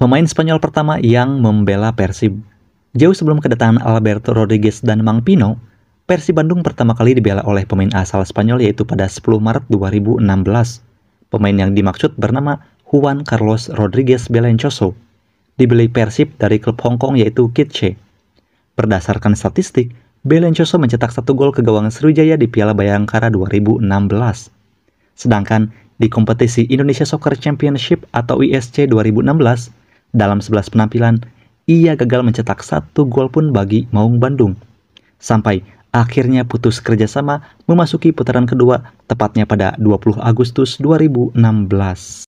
pemain Spanyol pertama yang membela Persib. Jauh sebelum kedatangan Alberto Rodriguez dan Mang Pino, Persib Bandung pertama kali dibela oleh pemain asal Spanyol yaitu pada 10 Maret 2016. Pemain yang dimaksud bernama Juan Carlos Rodriguez Belencoso. Dibeli Persib dari klub Hong Kong yaitu Kitche. Berdasarkan statistik, Belencoso mencetak satu gol ke gawang Sriwijaya di Piala Bayangkara 2016. Sedangkan di kompetisi Indonesia Soccer Championship atau ISC 2016, dalam 11 penampilan, ia gagal mencetak satu gol pun bagi Maung Bandung. Sampai akhirnya putus kerjasama memasuki putaran kedua tepatnya pada 20 Agustus 2016.